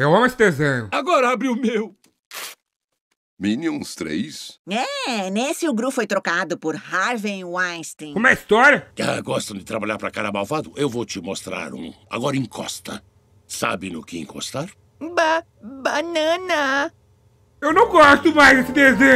É Eu amo esse desenho. Agora abre o meu. Minions 3? É, nesse o Gru foi trocado por Harvey Weinstein. Uma é a história? Ah, gostam de trabalhar pra cara malvado? Eu vou te mostrar um. Agora encosta. Sabe no que encostar? Ba banana. Eu não gosto mais desse desenho.